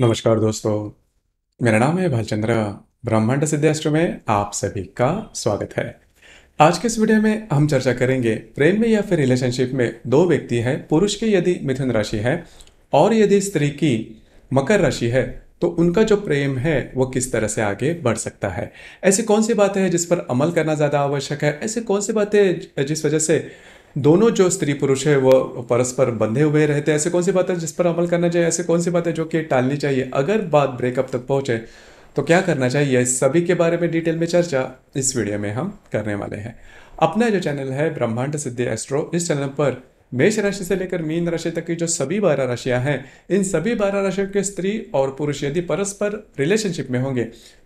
नमस्कार दोस्तों मेरा नाम है भालचंद्र ब्रह्मांड सिद्धेश्वर में आप सभी का स्वागत है आज के इस वीडियो में हम चर्चा करेंगे प्रेम में या फिर रिलेशनशिप में दो व्यक्ति हैं पुरुष की यदि मिथुन राशि है और यदि स्त्री की मकर राशि है तो उनका जो प्रेम है वो किस तरह से आगे बढ़ सकता है ऐसी कौन सी बातें हैं जिस पर अमल करना ज़्यादा आवश्यक है ऐसी कौन सी बातें जिस वजह से दोनों जो स्त्री पुरुष है वो परस्पर बंधे हुए रहते हैं ऐसे कौन सी बात है जिस पर अमल करना चाहिए ऐसे कौन सी बात है जो कि टालनी चाहिए अगर बात ब्रेकअप तक पहुंचे तो क्या करना चाहिए सभी के बारे में डिटेल में चर्चा इस वीडियो में हम करने वाले हैं अपना जो चैनल है ब्रह्मांड सिद्धि एस्ट्रो इस चैनल पर मेष राशि से लेकर मीन राशि तक की जो सभी बारह राशियां हैं इन सभी बारह राशियों के स्त्री और पुरुष यदि परस्पर रिलेशनशिप में होंगे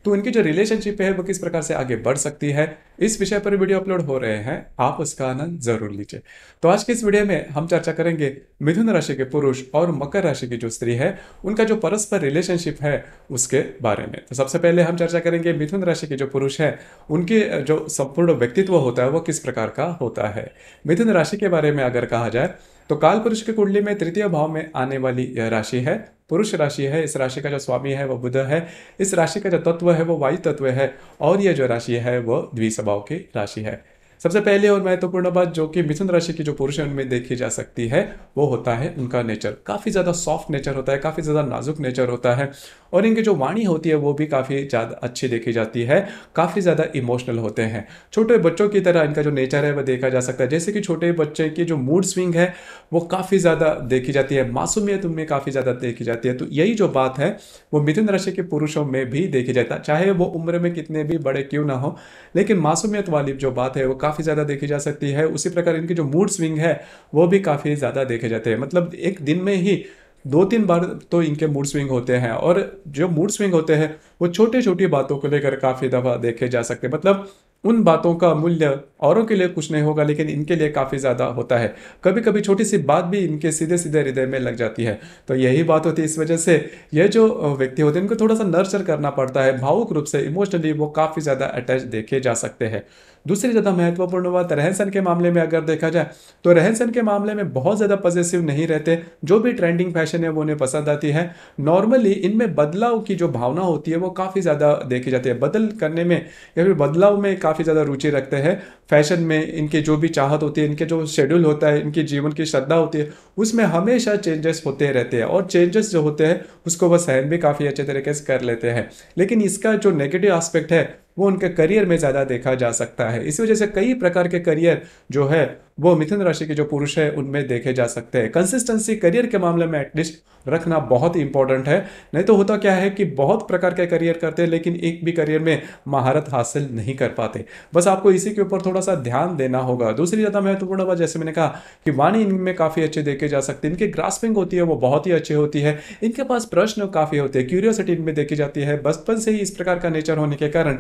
तो इनकी जो रिलेशनशिप है वो किस प्रकार से आगे बढ़ सकती है इस विषय पर वीडियो अपलोड हो रहे हैं आप उसका आनंद जरूर लीजिए तो आज के इस वीडियो में हम चर्चा करेंगे मिथुन राशि के पुरुष और मकर राशि की जो स्त्री है उनका जो परस्पर रिलेशनशिप है उसके बारे में तो सबसे पहले हम चर्चा करेंगे मिथुन राशि के जो पुरुष है उनके जो संपूर्ण व्यक्तित्व होता है वो किस प्रकार का होता है मिथुन राशि के बारे में अगर कहा जाए तो काल पुरुष की कुंडली में तृतीय भाव में आने वाली यह राशि है पुरुष राशि है इस राशि का जो स्वामी है वह बुध है इस राशि का जो तत्व है वो वायु तत्व है और यह जो राशि है वह द्विस्वभाव की राशि है सबसे पहले और महत्वपूर्ण बात जो कि मिथुन राशि की जो पुरुष है उनमें देखी जा सकती है वो होता है उनका नेचर काफ़ी ज़्यादा सॉफ्ट नेचर होता है काफ़ी ज़्यादा नाजुक नेचर होता है और इनकी जो वाणी होती है वो भी काफ़ी ज़्यादा अच्छी देखी जाती है काफ़ी ज़्यादा इमोशनल होते हैं छोटे बच्चों की तरह इनका जो नेचर है वह देखा जा सकता है जैसे कि छोटे बच्चे की जो मूड स्विंग है वो काफ़ी ज़्यादा देखी जाती है मासूमियत उनमें काफ़ी ज़्यादा देखी जाती है तो यही जो बात है वो मिथुन राशि के पुरुषों में भी देखी जाता है चाहे वो उम्र में कितने भी बड़े क्यों ना हो लेकिन मासूमियत वाली जो बात है वो काफ़ी ज़्यादा देखी जा सकती है उसी प्रकार इनकी जो मूड स्विंग है वो भी काफ़ी ज़्यादा देखे जाते हैं मतलब एक दिन में ही दो तीन बार तो इनके मूड स्विंग होते हैं और जो मूड स्विंग होते हैं वो छोटी छोटी बातों को लेकर काफ़ी दफ़ा देखे जा सकते हैं मतलब उन बातों का मूल्य औरों के लिए कुछ नहीं होगा लेकिन इनके लिए काफ़ी ज़्यादा होता है कभी कभी छोटी सी बात भी इनके सीधे सीधे हृदय में लग जाती है तो यही बात होती है इस वजह से ये जो व्यक्ति होते हैं इनको थोड़ा सा नर्चर करना पड़ता है भावुक रूप से इमोशनली वो काफ़ी ज़्यादा अटैच देखे जा सकते हैं दूसरी ज़्यादा महत्वपूर्ण बात रहन सहन के मामले में अगर देखा जाए तो रहन सहन के मामले में बहुत ज़्यादा पॉजिटिव नहीं रहते जो भी ट्रेंडिंग फैशन है वो उन्हें पसंद आती है नॉर्मली इनमें बदलाव की जो भावना होती है वो काफ़ी ज़्यादा देखी जाती है बदल करने में या फिर बदलाव में काफ़ी ज़्यादा रुचि रखते हैं फैशन में इनकी जो भी चाहत होती है इनके जो शेड्यूल होता है इनकी जीवन की श्रद्धा होती है उसमें हमेशा चेंजेस होते रहते हैं और चेंजेस जो होते हैं उसको वह सहन भी काफ़ी अच्छे तरीके से कर लेते हैं लेकिन इसका जो नेगेटिव आस्पेक्ट है वो उनके करियर में ज़्यादा देखा जा सकता है इसी वजह से कई प्रकार के करियर जो है वो मिथुन राशि के जो पुरुष है उनमें देखे जा सकते हैं कंसिस्टेंसी करियर के मामले में एटलीस्ट रखना बहुत इंपॉर्टेंट है नहीं तो होता क्या है कि बहुत प्रकार के करियर करते हैं लेकिन एक भी करियर में महारत हासिल नहीं कर पाते बस आपको इसी के ऊपर थोड़ा सा ध्यान देना होगा दूसरी ज़्यादा महत्वपूर्ण बात जैसे मैंने कहा कि वाणी इनमें काफ़ी अच्छे देखे जा सकते हैं इनकी ग्रास्पिंग होती है वो बहुत ही अच्छी होती है इनके पास प्रश्न काफ़ी होते हैं क्यूरियोसिटी इनमें देखी जाती है बचपन से ही इस प्रकार का नेचर होने के कारण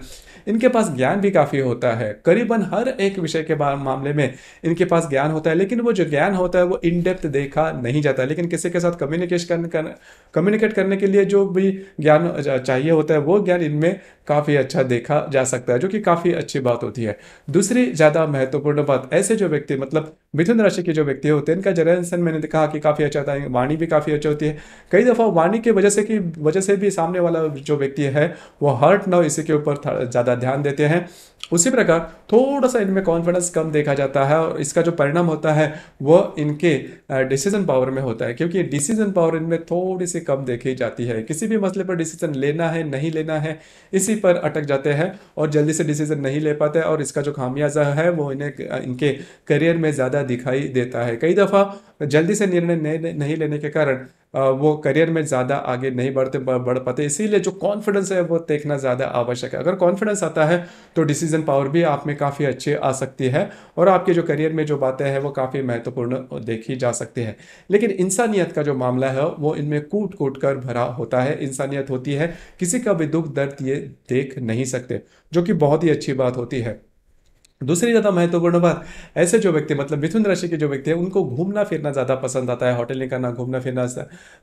इनके पास ज्ञान भी काफ़ी होता है करीबन हर एक विषय के मामले में इनके पास ज्ञान होता है लेकिन वो जो ज्ञान होता है वो इन डेप्थ देखा नहीं जाता लेकिन किसी के साथ कम्युनिकेशन कर कम्युनिकेट करने के लिए जो भी ज्ञान चाहिए होता है वो ज्ञान इनमें काफ़ी अच्छा देखा जा सकता है जो कि काफ़ी अच्छी बात होती है दूसरी ज़्यादा महत्वपूर्ण बात ऐसे जो व्यक्ति मतलब मिथुन राशि के जो व्यक्ति होते हैं इनका जनरेशन मैंने कहा कि काफ़ी अच्छा होता है वाणी भी काफ़ी अच्छी होती है कई दफ़ा वाणी की वजह से की वजह से भी सामने वाला जो व्यक्ति है वो हर्ट ना इसी के ऊपर ज़्यादा ध्यान देते हैं उसी प्रकार थोड़ा सा इनमें कॉन्फिडेंस कम देखा जाता है और इसका जो परिणाम होता है वह इनके डिसीजन पावर में होता है क्योंकि डिसीजन पावर इनमें थोड़ी सी कम देखी जाती है किसी भी मसले पर डिसीजन लेना है नहीं लेना है इसी पर अटक जाते हैं और जल्दी से डिसीजन नहीं ले पाते और इसका जो खामियाजा है वो इन्हें इनके करियर में ज़्यादा दिखाई देता है कई दफ़ा जल्दी से निर्णय नहीं लेने के कारण वो करियर में ज़्यादा आगे नहीं बढ़ते बढ़ पाते इसीलिए जो कॉन्फिडेंस है वो देखना ज़्यादा आवश्यक है अगर कॉन्फिडेंस आता है तो डिसीजन पावर भी आप में काफ़ी अच्छी आ सकती है और आपके जो करियर में जो बातें हैं वो काफ़ी महत्वपूर्ण देखी जा सकती है लेकिन इंसानियत का जो मामला है वो इनमें कूट कूट कर भरा होता है इंसानियत होती है किसी का भी दुख दर्द ये देख नहीं सकते जो कि बहुत ही अच्छी बात होती है दूसरी ज़्यादा महत्वपूर्ण बात ऐसे जो व्यक्ति मतलब मिथुन राशि के जो व्यक्ति है उनको घूमना फिरना ज़्यादा पसंद आता है होटल नहीं करना घूमना फिरना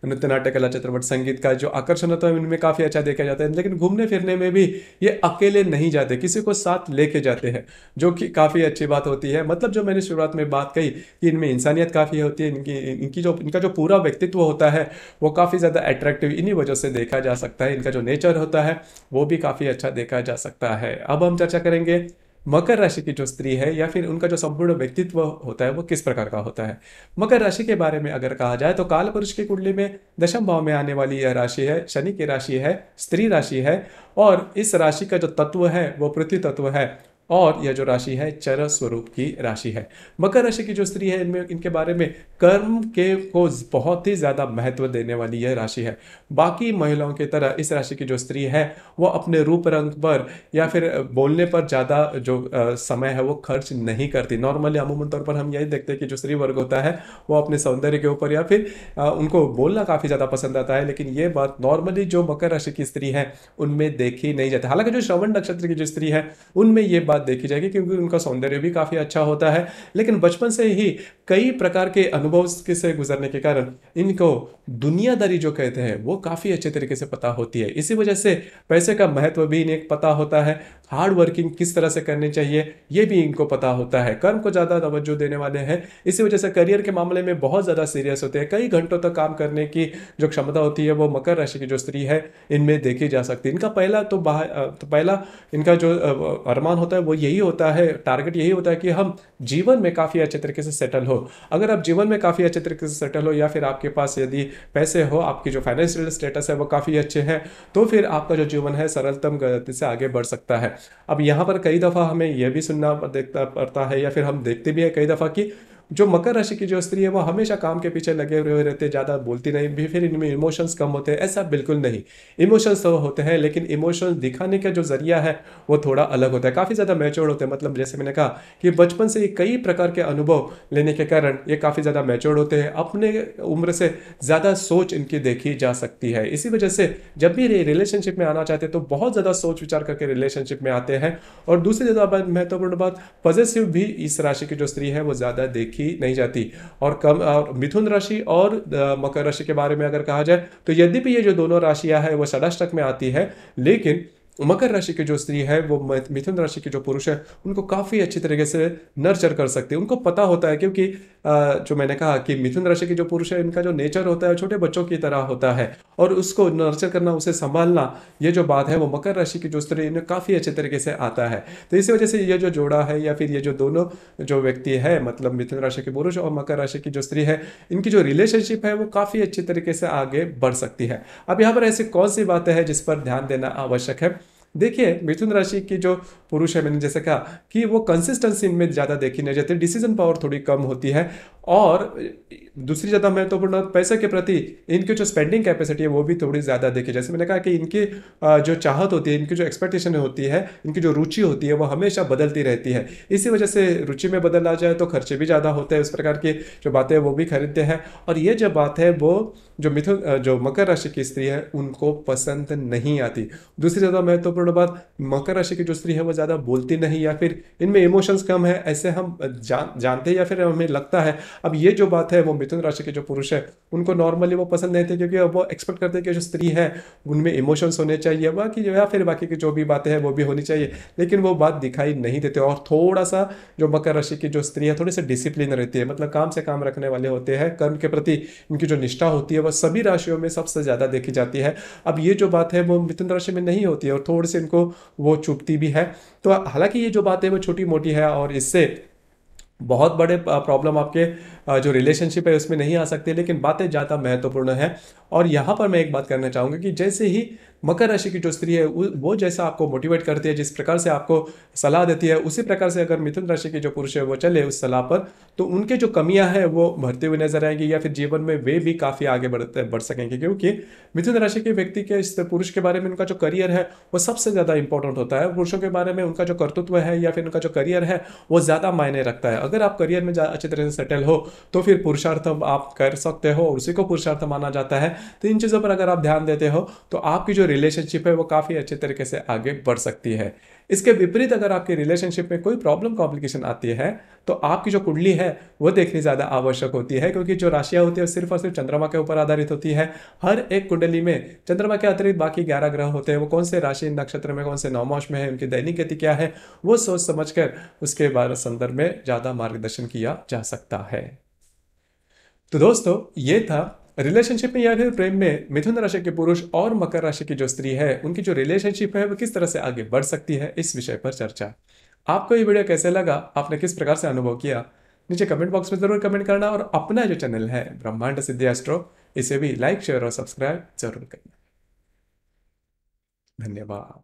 नृत्य नाट्य कला चित्रपट संगीत का जो आकर्षण होता है उनमें काफ़ी अच्छा देखा जाता है लेकिन घूमने फिरने में भी ये अकेले नहीं जाते किसी को साथ लेके जाते हैं जो कि काफ़ी अच्छी बात होती है मतलब जो मैंने शुरुआत में बात कही कि इनमें इंसानियत काफ़ी होती है इनकी इनकी जो इनका जो पूरा व्यक्तित्व होता है वो काफ़ी ज़्यादा अट्रैक्टिव इन्हीं वजह से देखा जा सकता है इनका जो नेचर होता है वो भी काफ़ी अच्छा देखा जा सकता है अब हम चर्चा करेंगे मकर राशि की जो स्त्री है या फिर उनका जो संपूर्ण व्यक्तित्व होता है वो किस प्रकार का होता है मकर राशि के बारे में अगर कहा जाए तो काल पुरुष की कुंडली में दशम भाव में आने वाली यह राशि है शनि की राशि है स्त्री राशि है और इस राशि का जो तत्व है वो पृथ्वी तत्व है और यह जो राशि है चर स्वरूप की राशि है मकर राशि की जो स्त्री है इनमें इनके बारे में कर्म के को बहुत ही ज़्यादा महत्व देने वाली यह राशि है बाकी महिलाओं की तरह इस राशि की जो स्त्री है वो अपने रूप रंग पर या फिर बोलने पर ज़्यादा जो आ, समय है वो खर्च नहीं करती नॉर्मली अमूमन तौर पर हम यही देखते हैं कि जो स्त्री वर्ग होता है वो अपने सौंदर्य के ऊपर या फिर आ, उनको बोलना काफ़ी ज़्यादा पसंद आता है लेकिन ये बात नॉर्मली जो मकर राशि की स्त्री है उनमें देखी नहीं जाती हालांकि जो श्रवण नक्षत्र की जो स्त्री है उनमें ये बात बात देखी जाएगी क्योंकि उनका सौंदर्य भी काफ़ी अच्छा होता है लेकिन बचपन से ही कई प्रकार के अनुभव से गुजरने के कारण इनको दुनियादारी जो कहते हैं वो काफ़ी अच्छे तरीके से पता होती है इसी वजह से पैसे का महत्व भी इन्हें पता होता है हार्ड वर्किंग किस तरह से करनी चाहिए ये भी इनको पता होता है कर्म को ज़्यादा तवज्जो देने वाले हैं इसी वजह से करियर के मामले में बहुत ज़्यादा सीरियस होते हैं कई घंटों तक काम करने की जो क्षमता होती है वो मकर राशि की जो स्त्री है इनमें देखी जा सकती है इनका पहला तो बाहर तो पहला इनका जो अरमान होता है वो यही होता है टारगेट यही होता है कि हम जीवन में काफ़ी अच्छे तरीके से सेटल हो हो अगर आप जीवन में काफ़ी अच्छे तरीके से सेटल हो या फिर आपके पास यदि पैसे हो आपकी जो फाइनेंशियल स्टेटस है वो काफ़ी अच्छे हैं तो फिर आपका जो जीवन है सरलतम गति से आगे बढ़ सकता है अब यहाँ पर कई दफ़ा हमें यह भी सुनना देखता पड़ता है या फिर हम देखते भी हैं कई दफ़ा कि जो मकर राशि की जो स्त्री है वो हमेशा काम के पीछे लगे हुए रहते ज़्यादा बोलती नहीं भी फिर इनमें इमोशंस कम होते हैं ऐसा बिल्कुल नहीं इमोशंस तो होते हैं लेकिन इमोशंस दिखाने का जो जरिया है वो थोड़ा अलग होता है काफ़ी ज़्यादा मैच्योर्ड होते हैं मतलब जैसे मैंने कहा कि बचपन से ये कई प्रकार के अनुभव लेने के कारण ये काफ़ी ज़्यादा मैच्योर्ड होते हैं अपने उम्र से ज़्यादा सोच इनकी देखी जा सकती है इसी वजह से जब भी रिलेशनशिप में आना चाहते हैं तो बहुत ज़्यादा सोच विचार करके रिलेशनशिप में आते हैं और दूसरी ज़्यादा महत्वपूर्ण बात पॉजिटिव भी इस राशि की जो स्त्री है वो ज़्यादा देखी देखी नहीं जाती और कम मिथुन राशि और मकर राशि के बारे में अगर कहा जाए तो यद्यपि ये जो दोनों राशियां हैं वो षडाष्टक में आती है लेकिन मकर राशि के जो स्त्री है वो मिथुन राशि के जो पुरुष है उनको काफ़ी अच्छी तरीके से नर्चर कर सकते हैं उनको पता होता है क्योंकि जो मैंने कहा कि मिथुन राशि के जो पुरुष है इनका जो नेचर होता है छोटे बच्चों की तरह होता है और उसको नर्चर करना उसे संभालना ये जो बात है वो मकर राशि की जो स्त्री इन्हें काफ़ी अच्छे तरीके से आता है तो इसी वजह से ये जो जोड़ा है या फिर ये जो दोनों जो व्यक्ति है मतलब मिथुन राशि के पुरुष और मकर राशि की जो स्त्री है इनकी जो रिलेशनशिप है वो काफ़ी अच्छे तरीके से आगे बढ़ सकती है अब यहाँ पर ऐसी कौन सी बातें हैं जिस पर ध्यान देना आवश्यक है देखिए मिथुन राशि की जो पुरुष है मैंने जैसे कहा कि वो कंसिस्टेंसी में ज़्यादा देखी नहीं जाती डिसीजन पावर थोड़ी कम होती है और दूसरी ज़्यादा महत्वपूर्ण तो पैसे के प्रति इनकी जो स्पेंडिंग कैपेसिटी है वो भी थोड़ी ज़्यादा देखी जैसे मैंने कहा कि इनकी जो चाहत होती है इनकी जो एक्सपेक्टेशन होती है इनकी जो रुचि होती है वो हमेशा बदलती रहती है इसी वजह से रुचि में बदल आ जाए तो खर्चे भी ज़्यादा होते हैं उस प्रकार की जो बातें वो भी खरीदते हैं और ये जो बात है वो जो मिथुन जो मकर राशि की स्त्री है उनको पसंद नहीं आती दूसरी ज़्यादा महत्वपूर्ण बात मकर राशि की जो स्त्री है वो ज़्यादा बोलती नहीं या फिर इनमें इमोशंस कम है ऐसे हम जान जानते हैं या फिर हमें लगता है अब ये जो बात है वो मिथुन राशि के जो पुरुष है उनको नॉर्मली वो पसंद नहीं थे क्योंकि वो एक्सपेक्ट करते हैं कि जो स्त्री है उनमें इमोशंस होने चाहिए बाकी जो या फिर बाकी की जो भी बातें हैं वो भी होनी चाहिए लेकिन वो बात दिखाई नहीं देते और थोड़ा सा जो मकर राशि की जो स्त्री है थोड़ी सी डिसिप्लिन रहती है मतलब काम से काम रखने वाले होते हैं कर्म के प्रति उनकी जो निष्ठा होती है वह सभी राशियों में सबसे ज़्यादा देखी जाती है अब ये जो बात है वो मिथुन राशि में नहीं होती है और थोड़ी सी इनको वो चुपती भी है तो हालांकि ये जो बात है वो छोटी मोटी है और इससे बहुत बड़े प्रॉब्लम आपके जो रिलेशनशिप है उसमें नहीं आ सकती लेकिन बातें ज़्यादा महत्वपूर्ण है और यहाँ पर मैं एक बात करना चाहूँगा कि जैसे ही मकर राशि की जो स्त्री है वो जैसा आपको मोटिवेट करती है जिस प्रकार से आपको सलाह देती है उसी प्रकार से अगर मिथुन राशि के जो पुरुष है वो चले उस सलाह पर तो उनके जो कमियां हैं वो भरते हुए नजर आएंगी या फिर जीवन में वे भी काफ़ी आगे बढ़ते बढ़ सकेंगे क्योंकि मिथुन राशि के व्यक्ति के इस पुरुष के बारे में उनका जो करियर है वो सबसे ज़्यादा इंपॉर्टेंट होता है पुरुषों के बारे में उनका जो कर्तृत्व है या फिर उनका जो करियर है वो ज़्यादा मायने रखता है अगर आप करियर में अच्छी तरह से सेटल हो तो फिर पुरुषार्थ आप कर सकते हो और उसी को पुरुषार्थ माना जाता है तो इन चीज़ों पर अगर आप ध्यान देते हो तो आपकी जो रिलेशनशिप है वो काफ़ी अच्छे तरीके से आगे बढ़ सकती है इसके विपरीत अगर आपके रिलेशनशिप में कोई प्रॉब्लम कॉम्प्लिकेशन आती है तो आपकी जो कुंडली है वो देखनी ज़्यादा आवश्यक होती है क्योंकि जो राशियाँ होती है सिर्फ और सिर्फ चंद्रमा के ऊपर आधारित होती है हर एक कुंडली में चंद्रमा के अतिरिक्त बाकी ग्यारह ग्रह होते हैं वो कौन से राशि नक्षत्र में कौन से नौमोश में है उनकी दैनिक गति क्या है वो सोच समझ उसके बारे संदर्भ में ज़्यादा मार्गदर्शन किया जा सकता है तो दोस्तों ये था रिलेशनशिप में या फिर प्रेम में मिथुन राशि के पुरुष और मकर राशि की जो स्त्री है उनकी जो रिलेशनशिप है वो किस तरह से आगे बढ़ सकती है इस विषय पर चर्चा आपको ये वीडियो कैसे लगा आपने किस प्रकार से अनुभव किया नीचे कमेंट बॉक्स में जरूर कमेंट करना और अपना जो चैनल है ब्रह्मांड सिद्धि एस्ट्रो इसे भी लाइक शेयर और सब्सक्राइब जरूर करना धन्यवाद